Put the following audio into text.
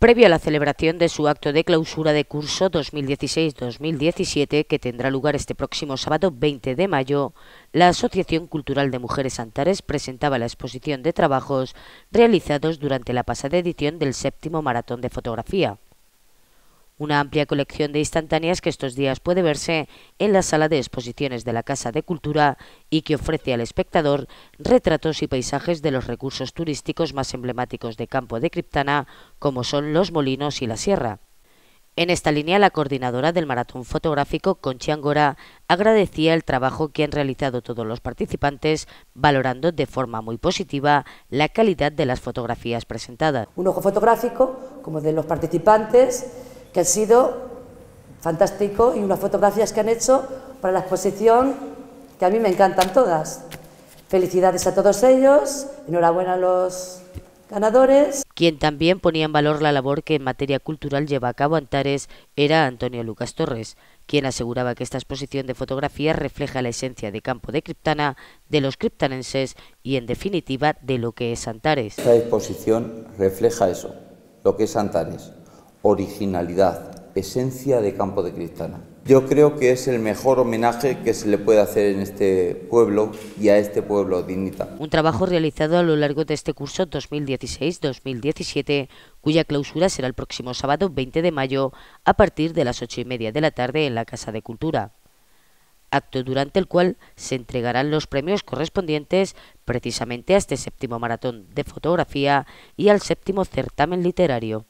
previo a la celebración de su acto de clausura de curso 2016-2017 que tendrá lugar este próximo sábado 20 de mayo, la Asociación Cultural de Mujeres Antares presentaba la exposición de trabajos realizados durante la pasada edición del séptimo Maratón de Fotografía una amplia colección de instantáneas que estos días puede verse en la sala de exposiciones de la Casa de Cultura y que ofrece al espectador retratos y paisajes de los recursos turísticos más emblemáticos de Campo de Criptana, como son los molinos y la sierra. En esta línea, la coordinadora del maratón fotográfico, Conchi Angora, agradecía el trabajo que han realizado todos los participantes, valorando de forma muy positiva la calidad de las fotografías presentadas. Un ojo fotográfico, como de los participantes, que ha sido fantástico y unas fotografías que han hecho para la exposición que a mí me encantan todas. Felicidades a todos ellos, enhorabuena a los ganadores. Quien también ponía en valor la labor que en materia cultural lleva a cabo Antares era Antonio Lucas Torres, quien aseguraba que esta exposición de fotografías refleja la esencia de campo de Criptana, de los criptanenses y en definitiva de lo que es Antares. Esta exposición refleja eso, lo que es Antares originalidad, esencia de Campo de Cristana. Yo creo que es el mejor homenaje que se le puede hacer en este pueblo y a este pueblo dignita. Un trabajo realizado a lo largo de este curso 2016-2017, cuya clausura será el próximo sábado 20 de mayo a partir de las 8 y media de la tarde en la Casa de Cultura. Acto durante el cual se entregarán los premios correspondientes precisamente a este séptimo maratón de fotografía y al séptimo certamen literario.